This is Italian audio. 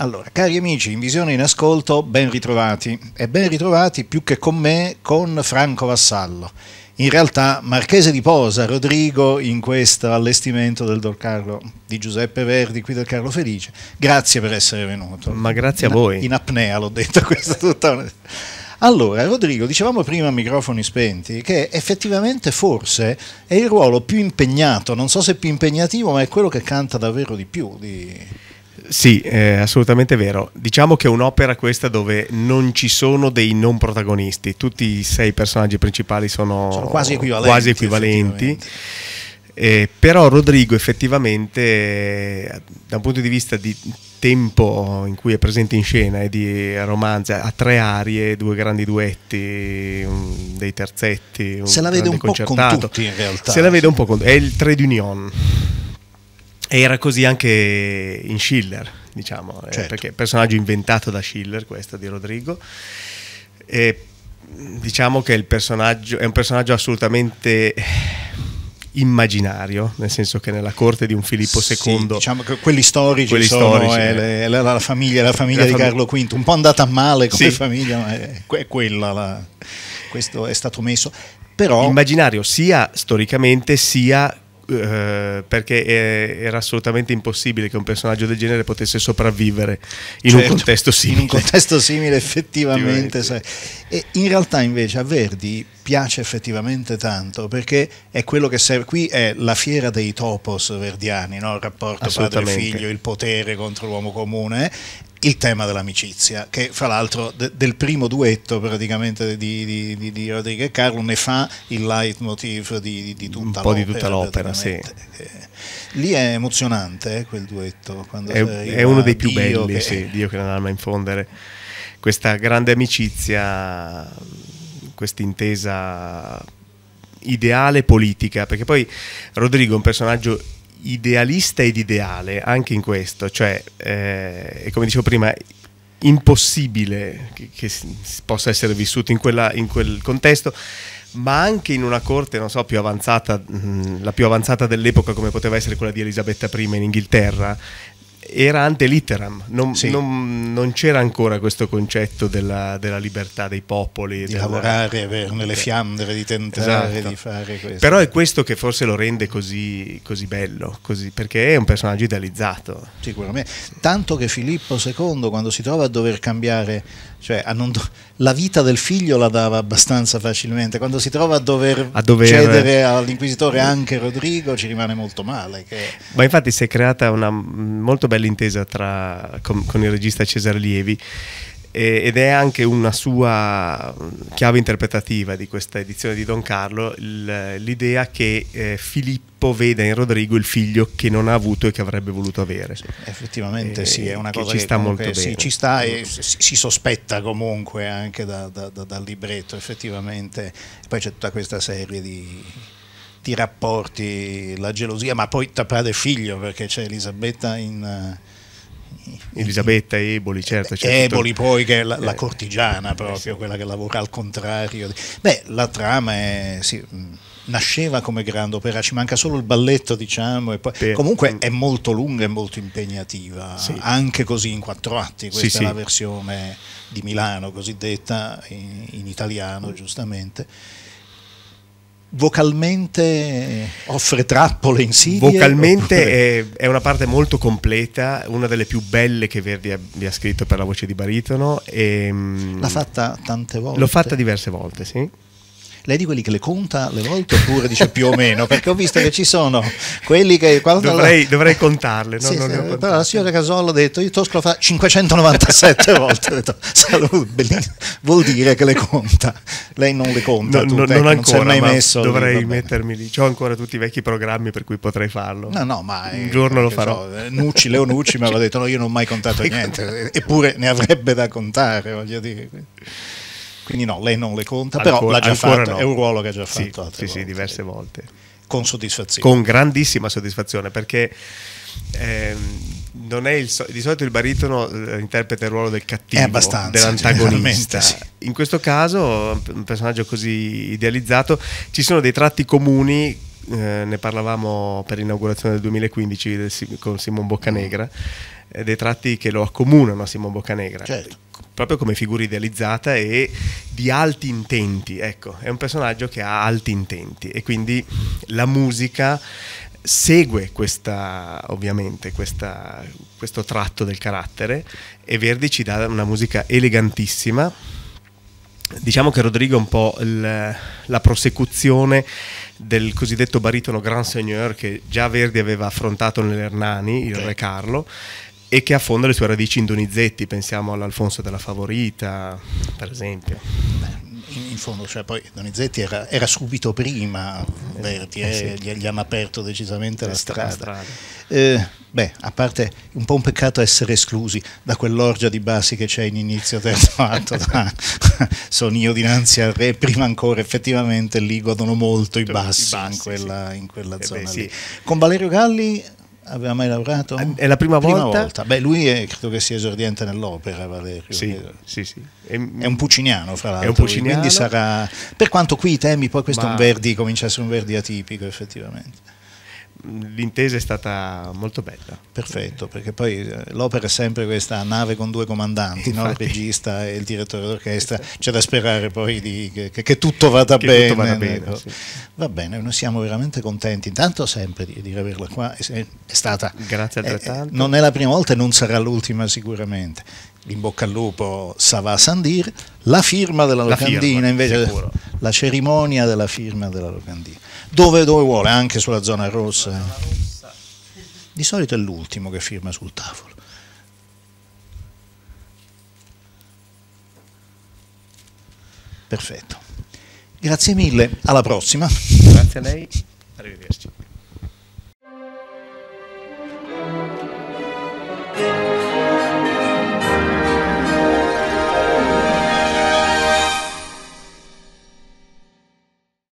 Allora, cari amici, in visione e in ascolto, ben ritrovati. E ben ritrovati più che con me, con Franco Vassallo. In realtà, Marchese di Posa, Rodrigo, in questo allestimento del Don Carlo di Giuseppe Verdi, qui del Carlo Felice. Grazie per essere venuto. Ma grazie a voi. In, apnea l'ho detto questa tutta. Allora, Rodrigo, dicevamo prima a microfoni spenti che effettivamente forse è il ruolo più impegnato, non so se più impegnativo, ma è quello che canta davvero di più. Di sì, è assolutamente vero. Diciamo che è un'opera questa dove non ci sono dei non protagonisti, tutti i sei personaggi principali sono, sono quasi equivalenti. Quasi equivalenti. Eh, però Rodrigo effettivamente da un punto di vista di tempo in cui è presente in scena e di romanza ha tre arie, due grandi duetti, un, dei terzetti. Un Se la vede un po' con tutti in realtà. Se la vede un po' con È il trade union e era così anche in Schiller, diciamo, eh, certo. eh, perché personaggio inventato da Schiller, questo di Rodrigo. E diciamo che è un personaggio assolutamente immaginario, nel senso che nella corte di un Filippo II... Sì, diciamo che quelli storici, quelli sono, storici è, eh, eh. la, la, famiglia, la famiglia la di Carlo V, un po' andata a male come sì. famiglia, ma è, è quella, la, questo è stato messo. Però... Immaginario sia storicamente sia eh, perché eh, era assolutamente impossibile che un personaggio del genere potesse sopravvivere in certo, un contesto simile. In un contesto simile effettivamente. E in realtà invece a Verdi piace effettivamente tanto perché è quello che serve. Qui è la fiera dei topos verdiani, no? il rapporto padre-figlio, il potere contro l'uomo comune il tema dell'amicizia, che fra l'altro de, del primo duetto praticamente di, di, di, di Rodrigo e Carlo ne fa il leitmotiv di, di tutta Un po' di tutta l'opera, sì. Lì è emozionante eh, quel duetto. È, è, uno dei più Dio belli, che... sì, Dio che non ama infondere. Questa grande amicizia questa intesa ideale politica, perché poi Rodrigo è un personaggio idealista ed ideale anche in questo, cioè eh, come dicevo prima impossibile che, che possa essere vissuto in, quella, in, quel contesto, ma anche in una corte, non so, più avanzata, mh, mm, la più avanzata dell'epoca come poteva essere quella di Elisabetta I in Inghilterra, era ante litteram, non, sì. non, non c'era ancora questo concetto della, della libertà dei popoli. Di della... lavorare nelle fiandre, di tentare esatto. di fare questo. Però è questo che forse lo rende così, così bello, così, perché è un personaggio idealizzato. Sicuramente, tanto che Filippo II quando si trova a dover cambiare, cioè do... la vita del figlio la dava abbastanza facilmente, quando si trova a dover, a dover... cedere all'inquisitore anche Rodrigo ci rimane molto male. Che... Ma infatti si è creata una molto bella intesa tra, con, con il regista Cesare Lievi ed è anche una sua chiave interpretativa di questa edizione di Don Carlo, l'idea che eh, Filippo veda in Rodrigo il figlio che non ha avuto e che avrebbe voluto avere. Sì, effettivamente eh, sì, è una cosa ci che sta comunque, molto bene. Sì, ci sta e si, si sospetta comunque anche da, da, da, dal libretto, effettivamente. Poi c'è tutta questa serie di ti rapporti, la gelosia, ma poi tra padre e figlio perché c'è Elisabetta in... Eh, Elisabetta Eboli, certo. Eboli poi che è la, la eh. cortigiana proprio, eh quella che lavora al contrario. Beh, la trama è, sì, nasceva come grande opera, ci manca solo il balletto diciamo, e poi, per... comunque è molto lunga e molto impegnativa, sì. anche così in quattro atti, questa sì, è la versione di Milano cosiddetta in, in italiano giustamente vocalmente offre trappole insidie? Vocalmente è, è, una parte molto completa, una delle più belle che Verdi abbia scritto per la voce di baritono. E, ehm, L'ha fatta tante volte? L'ho fatta diverse volte, sì lei di quelli che le conta le volte oppure dice più o meno? Perché ho visto che ci sono quelli che... Dovrei, la... dovrei, contarle, no? sì, non sì, però la signora Casollo ha detto, io Tosco lo fa 597 volte, ho detto, vuol dire che le conta. Lei non le conta, no, tutte, no, eh, non, ecco, ancora, non mai messo. Dovrei lì, mettermi lì, ho ancora tutti i vecchi programmi per cui potrei farlo. No, no, ma... Un eh, giorno lo farò. So, eh, Nucci, Leo Nucci mi aveva detto, no, io non ho mai contato niente, eppure ne avrebbe da contare, voglio dire. Quindi no, lei non le conta, ancora, però l'ha già fatto, no. è un ruolo che ha già fatto. Sì, sì, volte. diverse volte. Con soddisfazione. Con grandissima soddisfazione, perché... Ehm, il, di solito il baritono eh, interpreta il ruolo del cattivo, dell'antagonista. Sì. In questo caso, un personaggio così idealizzato, ci sono dei tratti comuni. Eh, ne parlavamo per l'inaugurazione del 2015 del, con Simon Boccanegra. Mm eh, dei tratti che lo accomunano a Simone Boccanegra. Certo proprio come figura idealizzata e di alti intenti, ecco, è un personaggio che ha alti intenti e quindi la musica segue questa, ovviamente, questa, questo tratto del carattere e Verdi ci dà una musica elegantissima. Diciamo che Rodrigo è un po' il, la prosecuzione del cosiddetto baritono Grand Seigneur che già Verdi aveva affrontato nell'Ernani, il Re Carlo, e che affonda le sue radici in Donizetti, pensiamo all'Alfonso della Favorita, per esempio. in, in, fondo, cioè, poi Donizetti era, era subito prima eh, Verdi, eh, sì. Eh, gli, gli, hanno aperto decisamente la, la strada. strada. Eh, beh, a parte un po' un peccato essere esclusi da quell'orgia di bassi che c'è in inizio terzo atto, da, sono io dinanzi al re, prima ancora effettivamente lì godono molto i bassi, i bassi in quella, sì. in quella eh zona beh, sì. Con Valerio Galli Aveva mai lavorato? È la prima, prima volta? volta. Beh, lui è, credo che sia esordiente nell'opera, Valerio. Sì, sì, sì. È, è, un pucciniano, fra l'altro. È un pucciniano. Quindi sarà. Per quanto qui i temi, poi questo ma... è un Verdi, comincia a essere un Verdi atipico, effettivamente l'intesa è stata molto bella. Perfetto, perché poi eh, l'opera è sempre questa nave con due comandanti, no? il regista e il direttore d'orchestra, c'è da sperare poi di, che, che, tutto vada che bene. Tutto vada, bene no? Ecco. sì. Va bene, noi siamo veramente contenti, intanto sempre di, di averla qua, è, stata... Grazie altrettanto. Eh, è, non è la prima volta e non sarà l'ultima sicuramente. In bocca al lupo Sava Sandir, la firma della locandina invece... Sicuro la cerimonia della firma della locandina. Dove, dove vuole, anche sulla zona rossa. Di solito è l'ultimo che firma sul tavolo. Perfetto. Grazie mille, alla prossima. Grazie a lei. Arrivederci.